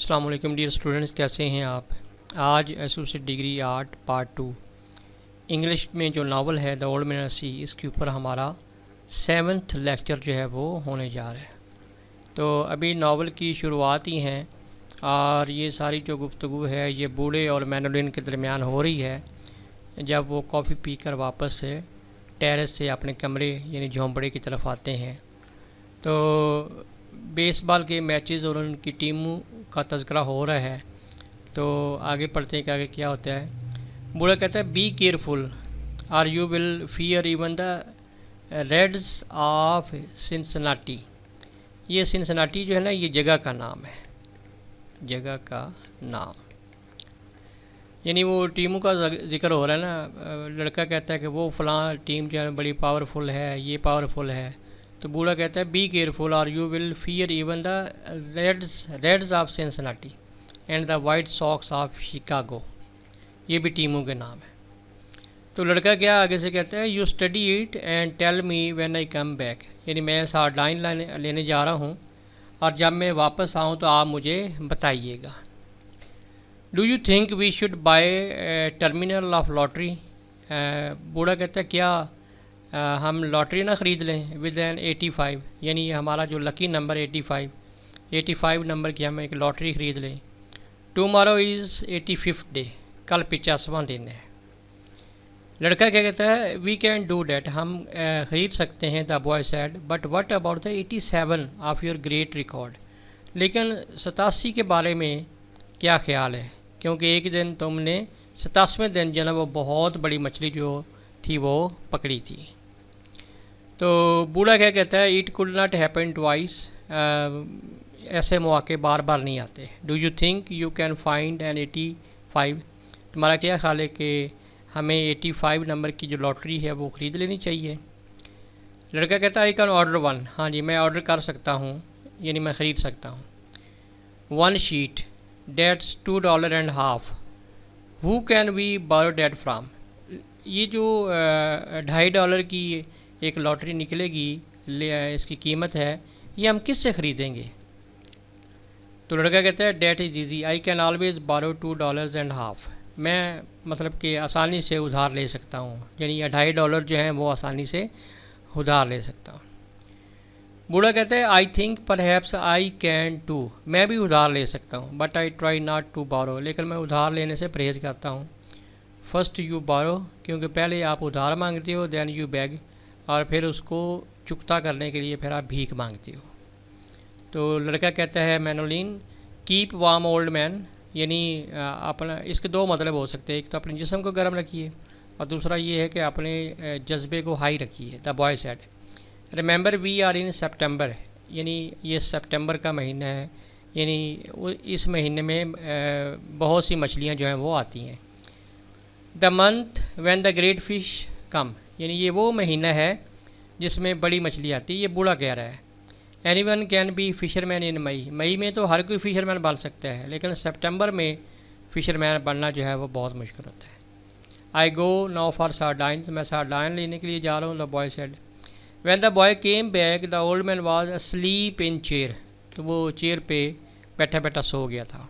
अल्लाम dear students कैसे हैं आप आज associate degree art part two English में जो नावल है द ओल्ड मैनर इसके ऊपर हमारा सेवन्थ लेक्चर जो है वो होने जा रहा है तो अभी नावल की शुरुआत ही हैं और ये सारी जो गुफ्तु है ये बूढ़े और मैनोलिन के दरमियान हो रही है जब वो कॉफ़ी पी कर वापस से टेरेस से अपने कमरे यानी झोंपड़े की तरफ आते हैं तो बेसबॉल के मैचेस और उनकी टीमों का तस्करा हो रहा है तो आगे पढ़ते हैं कि आगे क्या होता है बूढ़ा कहता है be careful or you will fear even the Reds of Cincinnati ये सिंसनाटी जो है ना ये जगह का नाम है जगह का नाम यानी वो टीमों का जिक्र हो रहा है ना लड़का कहता है कि वो फलां टीम जो है बड़ी पावरफुल है ये पावरफुल है तो बूढ़ा कहता है be careful or you will fear even the Reds Reds of Cincinnati and the White Sox of Chicago ये भी टीमों के नाम है तो लड़का क्या आगे से कहता है you study it and tell me when I come back यानी मैं सार्डाइन लाने लेने जा रहा हूँ और जब मैं वापस आऊँ तो आप मुझे बताइएगा do you think we should buy terminal of lottery बूढ़ा कहता है क्या हम लॉटरी ना ख़रीद लें विद एन एटी फाइव यानी हमारा जो lucky number eighty five eighty five number की हम एक लॉटरी ख़रीद लें tomorrow is eighty fifth day कल पचासवा दिन है लड़का क्या कहता है वी कैन डू डैट हम ख़रीद सकते हैं the boy said but what about the eighty seven of your great record लेकिन सतासी के बारे में क्या ख्याल है क्योंकि एक दिन तुमने सतासवें दिन जो है वो बहुत बड़ी मछली जो थी वो पकड़ी थी तो बूढ़ा क्या कहता है it could not happen twice ऐसे मौके बार बार नहीं आते do you think you can find an eighty five तुम्हारा क्या ख्याल है कि हमें एटी फाइव नंबर की जो लॉटरी है वो ख़रीद लेनी चाहिए लड़का कहता है आई कैन ऑर्डर वन हाँ जी मैं ऑर्डर कर सकता हूँ यानी मैं ख़रीद सकता हूँ one sheet that's two dollar and half who can we borrow that from ये जो uh, ढाई डॉलर की एक लॉटरी निकलेगी ले इसकी कीमत है ये हम किस से ख़रीदेंगे तो लड़का कहता है that is easy I can always borrow two dollars and half मैं मतलब कि आसानी से उधार ले सकता हूँ यानी अढ़ाई डॉलर जो हैं वो आसानी से उधार ले सकता हूँ बूढ़ा कहता है I think perhaps I can too मैं भी उधार ले सकता हूँ but I try not to borrow लेकिन मैं उधार लेने से परहेज़ करता हूँ फर्स्ट यू बारो क्योंकि पहले आप उधार मांगते हो दैन यू बैग और फिर उसको चुकता करने के लिए फिर आप भीख मांगते हो तो लड़का कहता है Manolin keep warm old man यानी अपना इसके दो मतलब हो सकते हैं एक तो अपने जिसम को गर्म रखिए और दूसरा ये है कि अपने जज्बे को हाई रखिए the boy said remember we are in September यानी ये सेप्टेम्बर का महीना है यानी इस महीने में बहुत सी मछलियाँ जो हैं वो आती हैं the month when the great fish come यानी ये वो महीना है जिसमें बड़ी मछली आती है ये बूढ़ा कह रहा है anyone can be fisherman in May May में तो हर कोई फिशरमैन बन सकता है लेकिन सेप्टेम्बर में फ़िशरमैन बनना जो है वो बहुत मुश्किल होता है आई गो नाउ फॉर साडाइन मैं डाइन लेने के लिए जा रहा हूँ the boy said when the boy came back the old man was asleep in chair तो वो चेयर पे बैठा बैठा सो गया था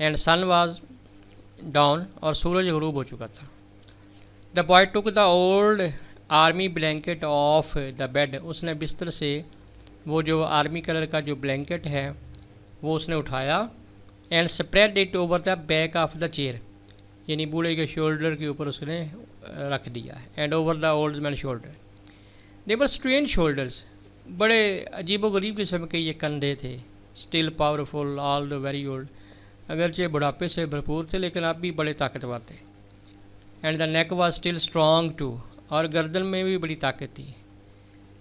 एंड सन वाज डाउन और सूरज गरूब हो चुका था the boy took the old army blanket off the bed उसने बिस्तर से वो जो आर्मी कलर का जो ब्लैंकेट है वो उसने उठाया and spread it over the back of the chair यानी बूढ़े के शोल्डर के ऊपर उसने रख दिया and over the old man shoulder they were strange shoulders बड़े अजीब गरीब किस्म के ये कंधे थे still powerful although very old अगरचे बुढ़ापे से भरपूर थे लेकिन आप भी बड़े ताकतवर थे and the neck was still strong too और गर्दन में भी बड़ी ताकत थी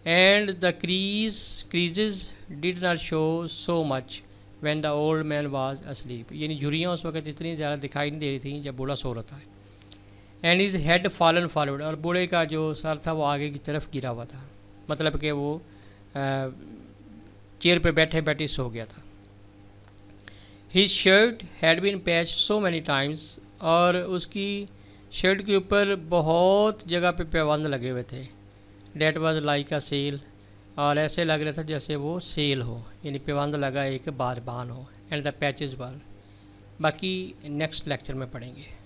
and the crease creases did not show so much when the old man was asleep यानी झुरियाँ उस वक्त इतनी ज़्यादा दिखाई नहीं दे रही थी जब बूढ़ा सो रहा था and his head fallen forward और बूढ़े का जो सर था वो आगे की तरफ गिरा हुआ था मतलब कि वो चेयर पे बैठे बैठे सो गया था his shirt had been patched so many times और उसकी शेड के ऊपर बहुत जगह पे पैबंद लगे हुए थे that was like a sail और ऐसे लग रहा था जैसे वो सेल हो यानी पैबंद लगा एक बारबान हो एंड द पैचेज वाल बाकी नेक्स्ट लेक्चर में पढ़ेंगे